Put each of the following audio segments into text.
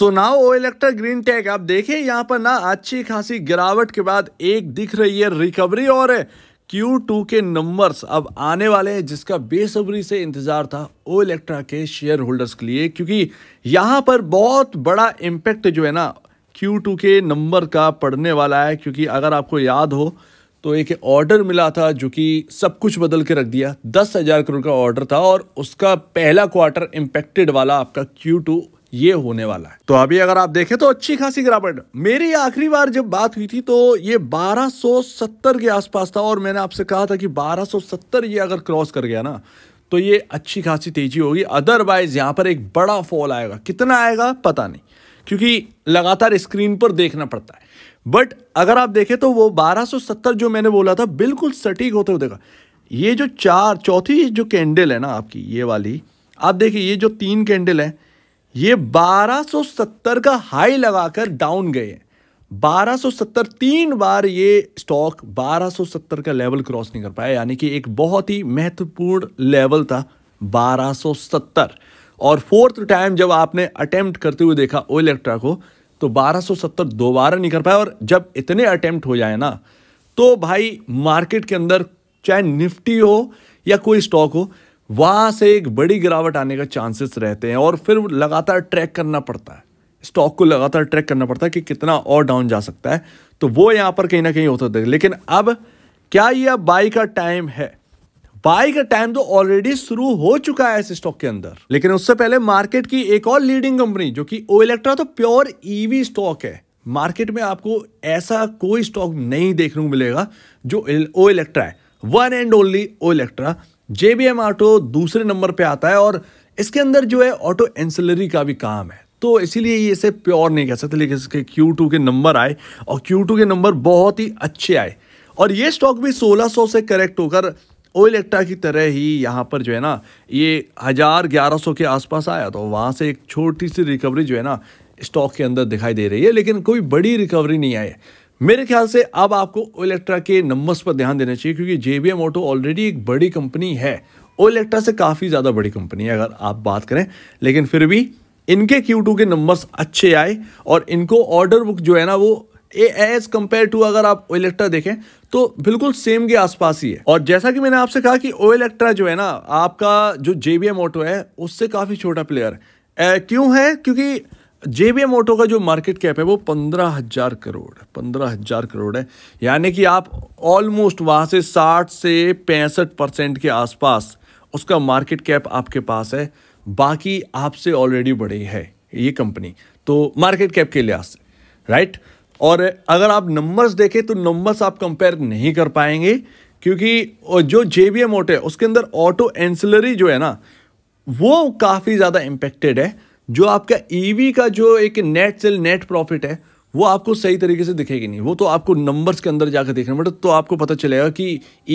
सो now Olectra green tag आप देखें यहाँ पर ना अच्छी खासी गिरावट के बाद एक दिख रही है रिकवरी और Q2 के नंबर्स अब आने वाले हैं जिसका बेसब्री से इंतज़ार था ओ इलेक्ट्रा के शेयर होल्डर्स के लिए क्योंकि यहाँ पर बहुत बड़ा इम्पैक्ट जो है ना Q2 के नंबर का पड़ने वाला है क्योंकि अगर आपको याद हो तो एक ऑर्डर मिला था जो कि सब कुछ बदल के रख दिया दस हज़ार करोड़ का ऑर्डर था और उसका पहला क्वार्टर इम्पेक्टेड वाला आपका क्यू ये होने वाला है तो अभी अगर आप देखें तो अच्छी खासी गिरावट मेरी आखिरी बार जब बात हुई थी तो ये 1270 के आसपास था और मैंने आपसे कहा था कि 1270 ये अगर क्रॉस कर गया ना तो ये अच्छी खासी तेजी होगी अदरवाइज यहाँ पर एक बड़ा फॉल आएगा कितना आएगा पता नहीं क्योंकि लगातार स्क्रीन पर देखना पड़ता है बट अगर आप देखें तो वो 1270 जो मैंने बोला था बिल्कुल सटीक होते हुए देखा ये जो चार चौथी जो कैंडल है ना आपकी ये वाली आप देखिए ये जो तीन कैंडल है ये 1270 का हाई लगाकर डाउन गए 1270 तीन बार ये स्टॉक 1270 का लेवल क्रॉस नहीं कर पाया यानी कि एक बहुत ही महत्वपूर्ण लेवल था 1270 और फोर्थ टाइम जब आपने अटेम्प्ट करते हुए देखा ओ इलेक्ट्रा को तो 1270 दोबारा नहीं कर पाया और जब इतने अटेम्प्ट हो जाए ना तो भाई मार्केट के अंदर चाहे निफ्टी हो या कोई स्टॉक हो वहाँ से एक बड़ी गिरावट आने का चांसेस रहते हैं और फिर लगातार ट्रैक करना पड़ता है स्टॉक को लगातार ट्रैक करना पड़ता है कि कितना और डाउन जा सकता है तो वो यहाँ पर कहीं ना कहीं होता था लेकिन अब क्या यह बाई का टाइम है बाई का टाइम तो ऑलरेडी शुरू हो चुका है इस स्टॉक के अंदर लेकिन उससे पहले मार्केट की एक और लीडिंग कंपनी जो कि ओ इलेक्ट्रा तो प्योर ईवी स्टॉक है मार्केट में आपको ऐसा कोई स्टॉक नहीं देखने को मिलेगा जो ओ इलेक्ट्रा है one and only Olectra JBM auto दूसरे नंबर पे आता है और इसके अंदर जो है ऑटो एंसिलरी का भी काम है तो इसीलिए ये इसे प्योर नहीं कह सकते लेकिन इसके Q2 के नंबर आए और Q2 के नंबर बहुत ही अच्छे आए और ये स्टॉक भी 1600 से करेक्ट होकर ओइल एक्टा की तरह ही यहाँ पर जो है ना ये हज़ार ग्यारह सौ के आसपास आया तो वहाँ से एक छोटी सी रिकवरी जो है ना स्टॉक के अंदर दिखाई दे रही है लेकिन कोई बड़ी रिकवरी नहीं आई है मेरे ख्याल से अब आपको ओलेक्ट्रा के नंबर्स पर ध्यान देना चाहिए क्योंकि जे ऑटो ऑलरेडी एक बड़ी कंपनी है ओलेक्ट्रा से काफ़ी ज़्यादा बड़ी कंपनी है अगर आप बात करें लेकिन फिर भी इनके Q2 के नंबर्स अच्छे आए और इनको ऑर्डर बुक जो है ना वो एज कंपेयर टू अगर आप ओलेक्ट्रा देखें तो बिल्कुल सेम के आसपास ही है और जैसा कि मैंने आपसे कहा कि ओएलेक्ट्रा जो है ना आपका जो जेबीएम ऑटो है उससे काफ़ी छोटा प्लेयर है क्यों है क्योंकि जेबीएम ऑटो का जो मार्केट कैप है वो पंद्रह हजार करोड़ पंद्रह हजार करोड़ है यानी कि आप ऑलमोस्ट वहाँ से साठ से पैंसठ परसेंट के आसपास उसका मार्केट कैप आपके पास है बाकी आपसे ऑलरेडी बड़ी है ये कंपनी तो मार्केट कैप के लिहाज से राइट और अगर आप नंबर्स देखें तो नंबर्स आप कंपेयर नहीं कर पाएंगे क्योंकि जो जे बी एम ऑटो है उसके अंदर ऑटो एंसिलरी जो है ना वो काफ़ी ज़्यादा इम्पेक्टेड है जो आपका ईवी e का जो एक नेट सेल नेट प्रॉफिट है वो आपको सही तरीके से दिखेगी नहीं वो तो आपको नंबर्स के अंदर जाकर देखना मतलब तो आपको पता चलेगा कि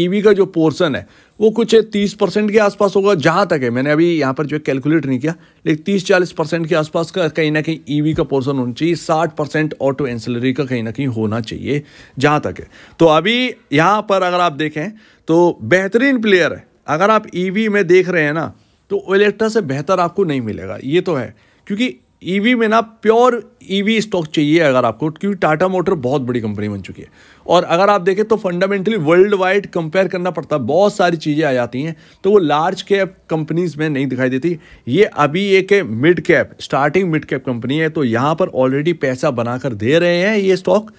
ईवी e का जो पोर्सन है वो कुछ तीस परसेंट के आसपास होगा जहाँ तक है मैंने अभी यहाँ पर जो है कैलकुलेट नहीं किया लेकिन तीस चालीस परसेंट के आसपास का कहीं ना कहीं ईवी e का पोर्सन होना चाहिए साठ परसेंट ऑटो एंसिलरी का कहीं ना कहीं होना चाहिए जहाँ तक है तो अभी यहाँ पर अगर आप देखें तो बेहतरीन प्लेयर है अगर आप ई में देख रहे हैं ना तो इलेक्ट्रा से बेहतर आपको नहीं मिलेगा ये तो है क्योंकि ईवी e में ना प्योर ईवी स्टॉक चाहिए अगर आपको क्योंकि टाटा मोटर बहुत बड़ी कंपनी बन चुकी है और अगर आप देखें तो फंडामेंटली वर्ल्ड वाइड कंपेयर करना पड़ता है बहुत सारी चीज़ें आ जाती हैं तो वो लार्ज कैप कंपनीज में नहीं दिखाई देती ये अभी एक mid cap starting mid cap company है तो यहाँ पर ऑलरेडी पैसा बनाकर दे रहे हैं ये स्टॉक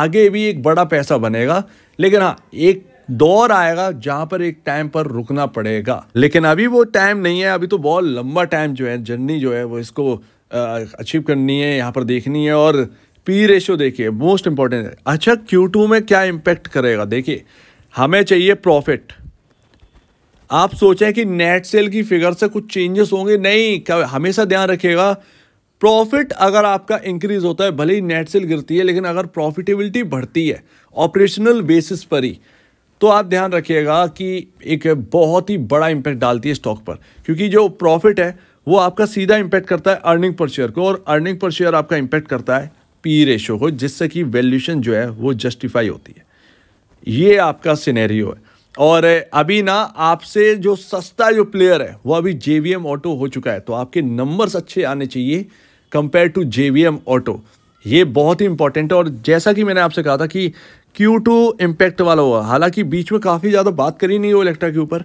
आगे भी एक बड़ा पैसा बनेगा लेकिन हाँ एक दौर आएगा जहां पर एक टाइम पर रुकना पड़ेगा लेकिन अभी वो टाइम नहीं है अभी तो बहुत लंबा टाइम जो है जर्नी जो है वो इसको अचीव करनी है यहाँ पर देखनी है और पी रेशो देखिए मोस्ट इंपॉर्टेंट है अच्छा क्यू टू में क्या इम्पैक्ट करेगा देखिए हमें चाहिए प्रॉफिट आप सोचें कि नेट सेल की फिगर से कुछ चेंजेस होंगे नहीं क्या हमेशा ध्यान रखिएगा प्रॉफिट अगर आपका इंक्रीज होता है भले ही नेट सेल गिरती है लेकिन अगर प्रॉफिटेबिलिटी बढ़ती है ऑपरेशनल बेसिस पर ही तो आप ध्यान रखिएगा कि एक बहुत ही बड़ा इम्पैक्ट डालती है स्टॉक पर क्योंकि जो प्रॉफिट है वो आपका सीधा इम्पैक्ट करता है अर्निंग पर शेयर को और अर्निंग पर शेयर आपका इम्पैक्ट करता है पी रेशो e को जिससे कि वैल्यूशन जो है वो जस्टिफाई होती है ये आपका सिनेरियो है और अभी ना आपसे जो सस्ता जो प्लेयर है वो अभी जे ऑटो हो चुका है तो आपके नंबर्स अच्छे आने चाहिए कंपेयर टू जे ऑटो ये बहुत ही इंपॉर्टेंट है और जैसा कि मैंने आपसे कहा था कि क्यू टू इम्पैक्ट वाला हुआ हालांकि बीच में काफ़ी ज़्यादा बात करी नहीं वो इलेक्ट्रा के ऊपर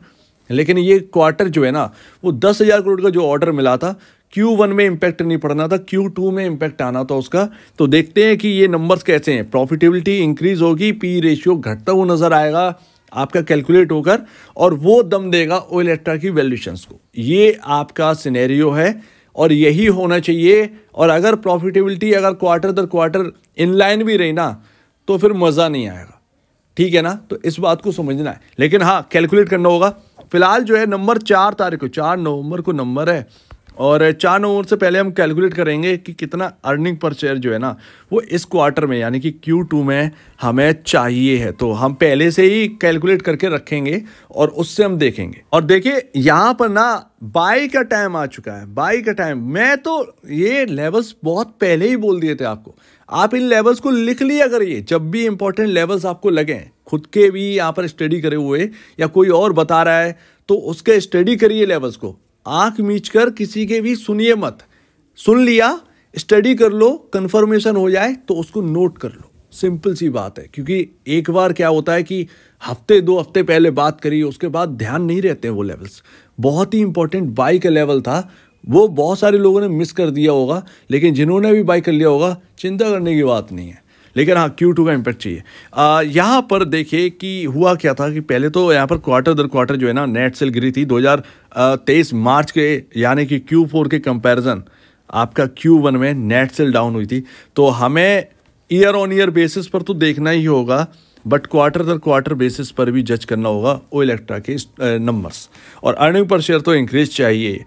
लेकिन ये क्वार्टर जो है ना वो दस हज़ार करोड़ का जो ऑर्डर मिला था क्यू वन में इम्पैक्ट नहीं पड़ना था क्यू टू में इम्पैक्ट आना था उसका तो देखते हैं कि ये नंबर्स कैसे हैं प्रॉफिटेबिलिटी इंक्रीज होगी पी रेशियो घटता हुआ नज़र आएगा आपका कैलकुलेट होकर और वो दम देगा ओ इलेक्ट्रा की वैल्यूशंस को ये आपका सिनेरियो है और यही होना चाहिए और अगर प्रॉफिटेबिलिटी अगर क्वार्टर दर क्वार्टर इनलाइन भी रही ना तो फिर मज़ा नहीं आएगा ठीक है ना तो इस बात को समझना है लेकिन हाँ कैलकुलेट करना होगा फिलहाल जो है नंबर चार तारीख को चार नवंबर को नंबर है और चार नवंबर से पहले हम कैलकुलेट करेंगे कि कितना अर्निंग पर शेयर जो है ना वो इस क्वार्टर में यानी कि क्यू टू में हमें चाहिए है तो हम पहले से ही कैलकुलेट करके रखेंगे और उससे हम देखेंगे और देखिए यहाँ पर ना बाई का टाइम आ चुका है बाई का टाइम मैं तो ये लेवल्स बहुत पहले ही बोल दिए थे आपको आप इन लेवल्स को लिख लिया करिए जब भी इंपॉर्टेंट लेवल्स आपको लगें खुद के भी यहाँ पर स्टडी करे हुए या कोई और बता रहा है तो उसके स्टडी करिए लेवल्स को आंख मीच कर किसी के भी सुनिए मत सुन लिया स्टडी कर लो कन्फर्मेशन हो जाए तो उसको नोट कर लो सिंपल सी बात है क्योंकि एक बार क्या होता है कि हफ्ते दो हफ्ते पहले बात करी उसके बाद ध्यान नहीं रहते हैं वो लेवल्स बहुत ही इंपॉर्टेंट बाई का लेवल था वो बहुत सारे लोगों ने मिस कर दिया होगा लेकिन जिन्होंने भी बाई कर लिया होगा चिंता करने की बात नहीं है लेकिन हाँ क्यू टू का इम्पैक्ट चाहिए यहाँ पर देखिए कि हुआ क्या था कि पहले तो यहाँ पर क्वार्टर दर क्वार्टर जो है ना नेट सेल गिरी थी 2023 मार्च के यानी कि क्यू फोर के कंपेरिजन आपका क्यू वन में नेट सेल डाउन हुई थी तो हमें ईयर ऑन ईयर बेसिस पर तो देखना ही होगा बट क्वार्टर दर क्वार्टर बेसिस पर भी जज करना होगा ओ इलेक्ट्रा के नंबर्स और अर्निंग पर शेयर तो इंक्रीज चाहिए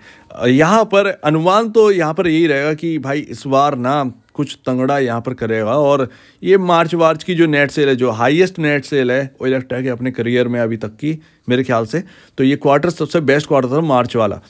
यहाँ पर अनुमान तो यहाँ पर यही रहेगा कि भाई इस बार ना कुछ तंगड़ा यहाँ पर करेगा और ये मार्च वार्च की जो नेट सेल है जो हाईएस्ट नेट सेल है ओ इलेक्ट्रा के अपने करियर में अभी तक की मेरे ख्याल से तो ये क्वार्टर सबसे बेस्ट क्वार्टर था मार्च वाला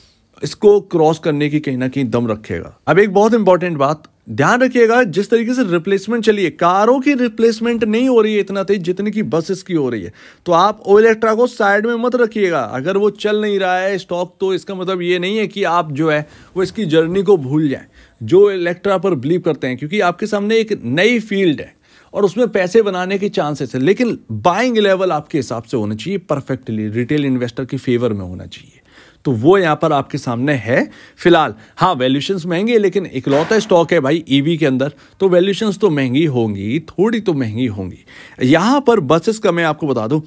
इसको क्रॉस करने की कहीं ना कहीं दम रखेगा अब एक बहुत इंपॉर्टेंट बात ध्यान रखिएगा जिस तरीके से रिप्लेसमेंट चलिए कारों की रिप्लेसमेंट नहीं हो रही है इतना तेज जितने की बसेस की हो रही है तो आप ओ इलेक्ट्रा को साइड में मत रखिएगा अगर वो चल नहीं रहा है स्टॉक तो इसका मतलब ये नहीं है कि आप जो है वो इसकी जर्नी को भूल जाएं जो इलेक्ट्रा पर बिलीव करते हैं क्योंकि आपके सामने एक नई फील्ड है और उसमें पैसे बनाने के चांसेस है लेकिन बाइंग लेवल आपके हिसाब से होना चाहिए परफेक्टली रिटेल इन्वेस्टर की फेवर में होना चाहिए तो वो यहाँ पर आपके सामने है फिलहाल हाँ वैल्यूशन महंगे लेकिन इकलौता स्टॉक है भाई ईवी e के अंदर तो वैल्यूशन तो महंगी होंगी थोड़ी तो महंगी होंगी यहाँ पर बसेस का मैं आपको बता दूँ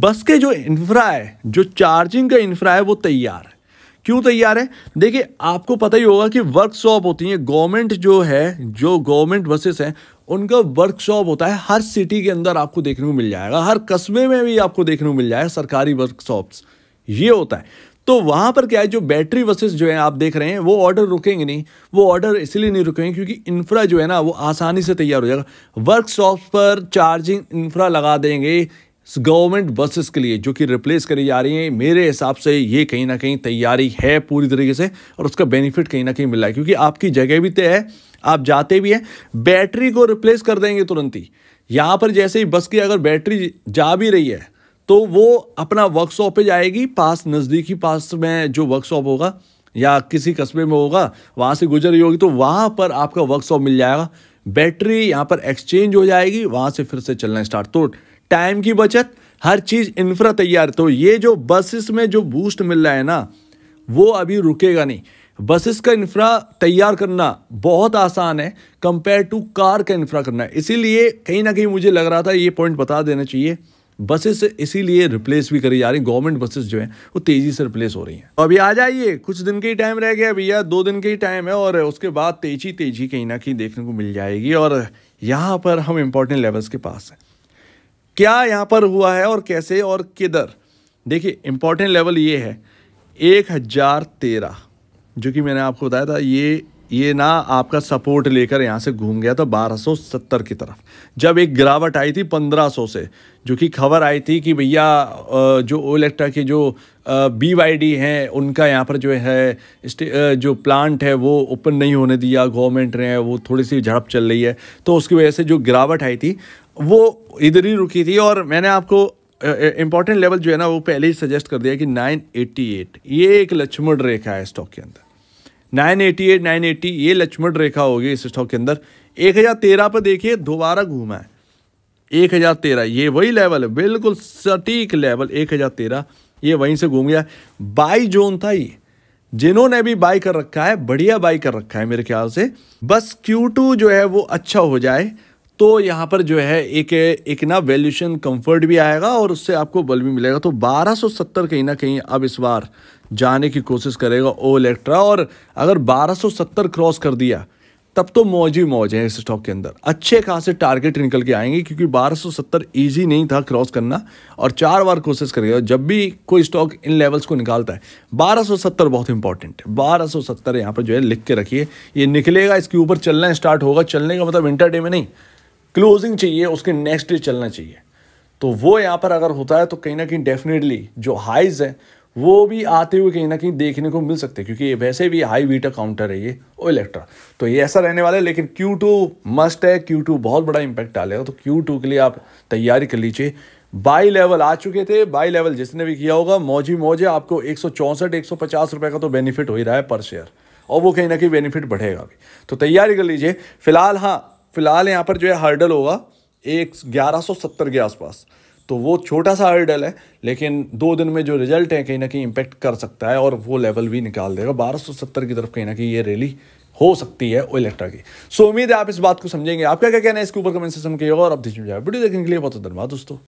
बस के जो इंफ्रा है जो चार्जिंग का इंफ्रा है वो तैयार है क्यों तैयार है देखिए आपको पता ही होगा कि वर्कशॉप होती है गवर्नमेंट जो है जो गवर्नमेंट बसेस हैं उनका वर्कशॉप होता है हर सिटी के अंदर आपको देखने को मिल जाएगा हर कस्बे में भी आपको देखने को मिल जाएगा सरकारी वर्कशॉप्स ये होता है तो वहाँ पर क्या है जो बैटरी बसेस जो है आप देख रहे हैं वो ऑर्डर रुकेंगे नहीं वो ऑर्डर इसलिए नहीं रुकेंगे क्योंकि इंफ्रा जो है ना वो आसानी से तैयार हो जाएगा वर्कशॉप पर चार्जिंग इंफ्रा लगा देंगे गवर्नमेंट बसेस के लिए जो कि रिप्लेस करी जा रही है मेरे हिसाब से ये कहीं ना कहीं तैयारी है पूरी तरीके से और उसका बेनिफिट कहीं ना कहीं मिल रहा है क्योंकि आपकी जगह भी तय है आप जाते भी हैं बैटरी को रिप्लेस कर देंगे तुरंत ही यहाँ पर जैसे ही बस की अगर बैटरी जा भी रही है तो वो अपना वर्कशॉप पे जाएगी पास नज़दीकी पास में जो वर्कशॉप होगा या किसी कस्बे में होगा वहाँ से गुजर रही होगी तो वहाँ पर आपका वर्कशॉप मिल जाएगा बैटरी यहाँ पर एक्सचेंज हो जाएगी वहाँ से फिर से चलना स्टार्ट तो टाइम की बचत हर चीज़ इंफ्रा तैयार तो ये जो बसेस में जो बूस्ट मिल रहा है ना वो अभी रुकेगा नहीं बसेस का इंफ्रा तैयार करना बहुत आसान है कंपेयर टू कार का इंफ्रा करना इसीलिए कहीं ना कहीं मुझे लग रहा था ये पॉइंट बता देना चाहिए बसेस इसीलिए रिप्लेस भी करी जा रही गवर्नमेंट बसेस जो हैं वो तेज़ी से रिप्लेस हो रही हैं अभी आ जाइए कुछ दिन के ही टाइम रह गया भैया दो दिन के ही टाइम है और उसके बाद तेजी तेजी कहीं ना कहीं देखने को मिल जाएगी और यहाँ पर हम इम्पोर्टेंट लेवल्स के पास हैं क्या यहाँ पर हुआ है और कैसे और किधर देखिए इम्पोर्टेंट लेवल ये है एक हज़ार तेरह जो कि मैंने आपको बताया था ये ये ना आपका सपोर्ट लेकर यहाँ से घूम गया था 1270 की तरफ जब एक गिरावट आई थी 1500 से जो कि खबर आई थी कि भैया जो ओलेक्ट्रा के जो बी वाई डी हैं उनका यहाँ पर जो है जो प्लांट है वो ओपन नहीं होने दिया गवर्नमेंट ने वो थोड़ी सी झड़प चल रही है तो उसकी वजह से जो गिरावट आई थी वो इधर ही रुकी थी और मैंने आपको इम्पॉर्टेंट लेवल जो है ना वो पहले ही सजेस्ट कर दिया कि 988 ये एक लक्ष्मण रेखा है स्टॉक के अंदर 988 980 ये लक्ष्मण रेखा होगी इस स्टॉक के अंदर 1013 पर देखिए दोबारा घूमा है 1013 ये वही लेवल है बिल्कुल सटीक लेवल 1013 ये वहीं से घूम गया बाई जोन था ये जिन्होंने भी बाई कर रखा है बढ़िया बाई कर रखा है मेरे ख्याल से बस Q2 जो है वो अच्छा हो जाए तो यहाँ पर जो है एक एक ना वैल्यूशन कंफर्ट भी आएगा और उससे आपको बल भी मिलेगा तो 1270 कहीं ना कहीं अब इस बार जाने की कोशिश करेगा ओ इलेक्ट्रा और अगर 1270 क्रॉस कर दिया तब तो मौज ही मौज है इस स्टॉक के अंदर अच्छे खासे टारगेट निकल के आएंगे क्योंकि 1270 इजी नहीं था क्रॉस करना और चार बार कोशिश करेगा जब भी कोई स्टॉक इन लेवल्स को निकालता है 1270 बहुत इंपॉर्टेंट है बारह सौ सत्तर यहाँ पर जो है लिख के रखिए ये निकलेगा इसके ऊपर चलना स्टार्ट होगा चलने का मतलब इंटर में नहीं क्लोजिंग चाहिए उसके नेक्स्ट डे चलना चाहिए तो वो यहाँ पर अगर होता है तो कहीं ना कहीं डेफिनेटली जो हाइज है वो भी आते हुए कहीं ना कहीं देखने को मिल सकते हैं क्योंकि वैसे भी हाई वीटा काउंटर है ये ओ इलेक्ट्रा तो ये ऐसा रहने वाला है लेकिन Q2 मस्ट है Q2 बहुत बड़ा इंपैक्ट डालेगा तो Q2 के लिए आप तैयारी कर लीजिए बाई लेवल आ चुके थे बाई लेवल जिसने भी किया होगा मौजी मौजे आपको एक सौ रुपए का तो बेनिफिट हो ही रहा है पर शेयर और वो कहीं ना कहीं बेनिफिट बढ़ेगा भी तो तैयारी कर लीजिए फिलहाल हाँ फिलहाल यहाँ पर जो है हर्डल होगा एक ग्यारह के आसपास तो वो छोटा सा हर्डल है लेकिन दो दिन में जो रिजल्ट है कहीं ना कहीं इम्पेक्ट कर सकता है और वो लेवल भी निकाल देगा बारह की तरफ कहीं ना कहीं ये रैली हो सकती है इलेक्ट्रा की सो उम्मीद है आप इस बात को समझेंगे आपका क्या कहना है इसके ऊपर कमेंट सेक्शन के और आप देखिए वीडियो देखने के लिए बहुत धन्यवाद दोस्तों